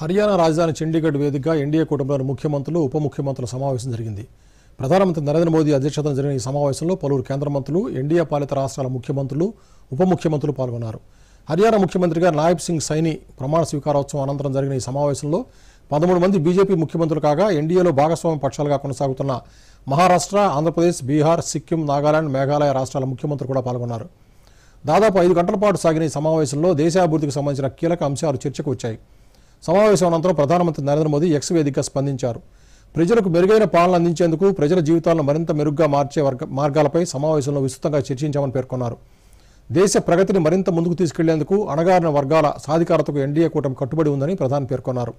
హర్యానా రాజధాని చండీగఢ్ వేదికగా ఎన్డీఏ కుటుంబంలోని ముఖ్యమంత్రులు ఉప ముఖ్యమంత్రుల సమావేశం జరిగింది ప్రధానమంత్రి నరేంద్ర మోదీ అధ్యక్షతన జరిగిన ఈ సమావేశంలో పలువురు కేంద్ర మంత్రులు ఎన్డీఏ పాలిత రాష్ట్రాల ముఖ్యమంత్రులు ఉప ముఖ్యమంత్రులు పాల్గొన్నారు హర్యానా ముఖ్యమంత్రిగా నాయబ్ సింగ్ సైని ప్రమాణ స్వీకారోత్సవం అనంతరం జరిగిన ఈ సమావేశంలో పదమూడు మంది బీజేపీ ముఖ్యమంత్రులు కాగా ఎన్డీఏలో భాగస్వామ్య పక్షాలుగా కొనసాగుతున్న మహారాష్ట్ర ఆంధ్రప్రదేశ్ బీహార్ సిక్కిం నాగాలాండ్ మేఘాలయ రాష్ట్రాల ముఖ్యమంత్రులు కూడా పాల్గొన్నారు దాదాపు ఐదు గంటల పాటు సాగిన ఈ సమావేశంలో దేశాభివృద్ధికి సంబంధించిన కీలక అంశాలు చర్చకు వచ్చాయి సమావేశం అనంతరం ప్రధానమంత్రి నరేంద్ర మోదీ ఎక్స్ వేదిక స్పందించారు ప్రజలకు మెరుగైన పాలన అందించేందుకు ప్రజల జీవితాలను మరింత మెరుగ్గా మార్చే మార్గాలపై సమావేశంలో విస్తృతంగా చర్చించామని పేర్కొన్నారు దేశ ప్రగతిని మరింత ముందుకు తీసుకెళ్లేందుకు అణగారిన వర్గాల సాధికారతకు ఎన్డీఏ కూటమి కట్టుబడి ఉందని ప్రధాని పేర్కొన్నారు